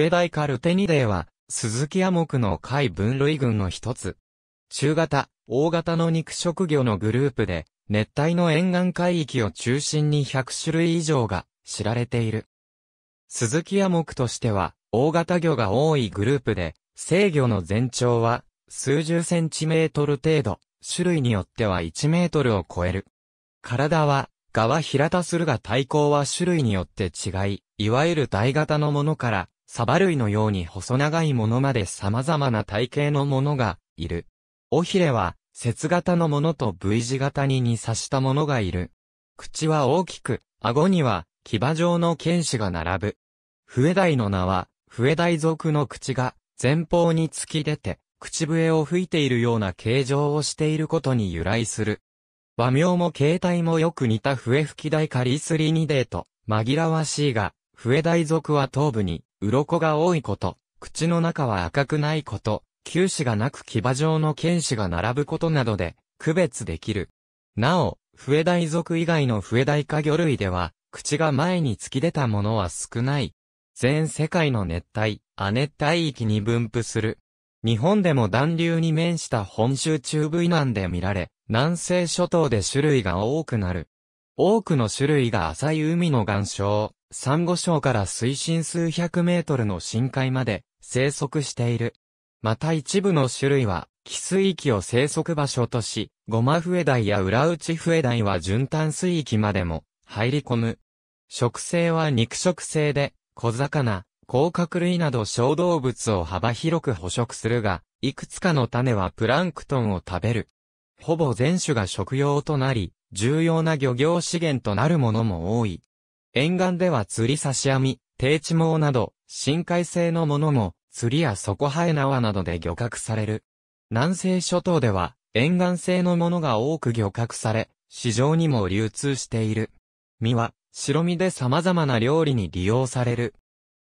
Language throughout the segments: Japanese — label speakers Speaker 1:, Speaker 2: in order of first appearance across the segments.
Speaker 1: エダイカルテニデーは、スズキアモクの貝分類群の一つ。中型、大型の肉食魚のグループで、熱帯の沿岸海域を中心に100種類以上が知られている。スズキアモクとしては、大型魚が多いグループで、制魚の全長は、数十センチメートル程度、種類によっては1メートルを超える。体は、側平たするが体高は種類によって違い、いわゆる大型のものから、サバ類のように細長いものまで様々な体型のものがいる。尾ひれは、節型のものと V 字型に似さしたものがいる。口は大きく、顎には牙状の剣士が並ぶ。笛台の名は、笛台族の口が前方に突き出て、口笛を吹いているような形状をしていることに由来する。和名も形態もよく似た笛吹き台カリスリニデーと紛らわしいが、笛台族は頭部に鱗が多いこと、口の中は赤くないこと、球歯がなく牙状の剣歯が並ぶことなどで、区別できる。なお、笛大属以外の笛大科魚類では、口が前に突き出たものは少ない。全世界の熱帯、亜熱帯域に分布する。日本でも暖流に面した本州中部以南で見られ、南西諸島で種類が多くなる。多くの種類が浅い海の岩礁、サンゴ礁から水深数百メートルの深海まで生息している。また一部の種類は、寄水域を生息場所とし、ゴマフエダイやウラウチフエダイは循環水域までも入り込む。食性は肉食性で、小魚、甲殻類など小動物を幅広く捕食するが、いくつかの種はプランクトンを食べる。ほぼ全種が食用となり、重要な漁業資源となるものも多い。沿岸では釣り刺し網、定地網など、深海性のものも、釣りや底生え縄などで漁獲される。南西諸島では、沿岸性のものが多く漁獲され、市場にも流通している。身は、白身で様々な料理に利用される。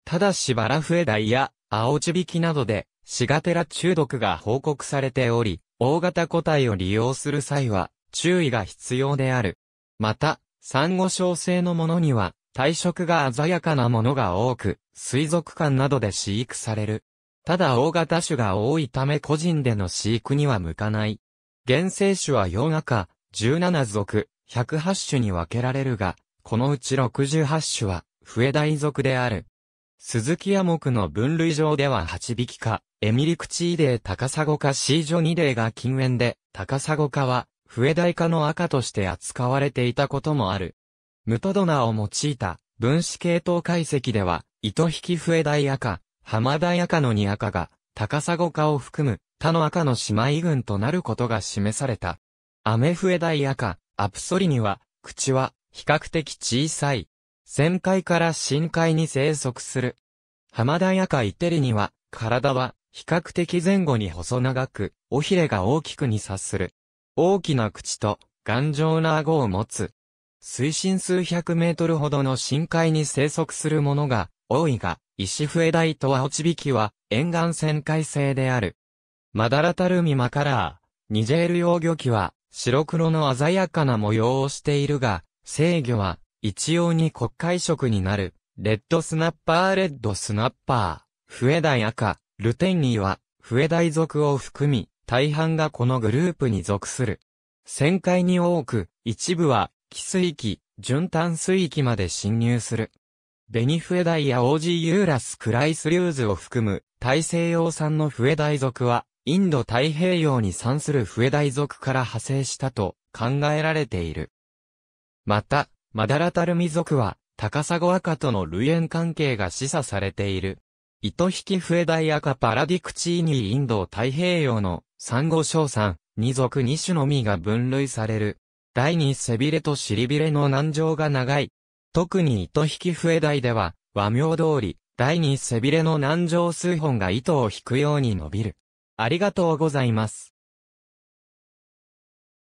Speaker 1: ただしバラフエダイや、青チビキなどで、シガテラ中毒が報告されており、大型個体を利用する際は、注意が必要である。また、産後症礁性のものには、体色が鮮やかなものが多く、水族館などで飼育される。ただ大型種が多いため個人での飼育には向かない。原生種は4赤、17属、108種に分けられるが、このうち68種は、笛大属である。鈴木ヤ木の分類上では8匹か、エミリクチーデー高砂科シージョニデーが禁煙で、高砂科は、笛大化の赤として扱われていたこともある。ムトドナを用いた分子系統解析では、糸引き笛大赤、浜大赤の2赤が、高砂化を含む他の赤の姉妹群となることが示された。アメフエダイアカ、アプソリには、口は比較的小さい。旋回から深海に生息する。ハマダイアカイテリには、体は比較的前後に細長く、尾ひれが大きくに察する。大きな口と頑丈な顎を持つ。水深数百メートルほどの深海に生息するものが多いが、石笛大とはオチビキは沿岸旋回性である。マダラタルミマカラー、ニジェール幼魚器は白黒の鮮やかな模様をしているが、制御は一様に国会色になる。レッドスナッパーレッドスナッパー、笛大赤、ルテンニーは、笛大属を含み、大半がこのグループに属する。旋回に多く、一部は、寄水域、循環水域まで侵入する。ベニフエダイやオージーユーラスクライスリューズを含む大西洋産のフエダイ属は、インド太平洋に産するフエダイ属から派生したと考えられている。また、マダラタルミ属は、高砂赤との類縁関係が示唆されている。糸引きフエダイ赤パラディクチーニーインド太平洋のサン小礁二属二種のみが分類される。第二背びれと尻びれの難情が長い。特に糸引き笛台では、和名通り、第二背びれの難情数本が糸を引くように伸びる。ありがとうございます。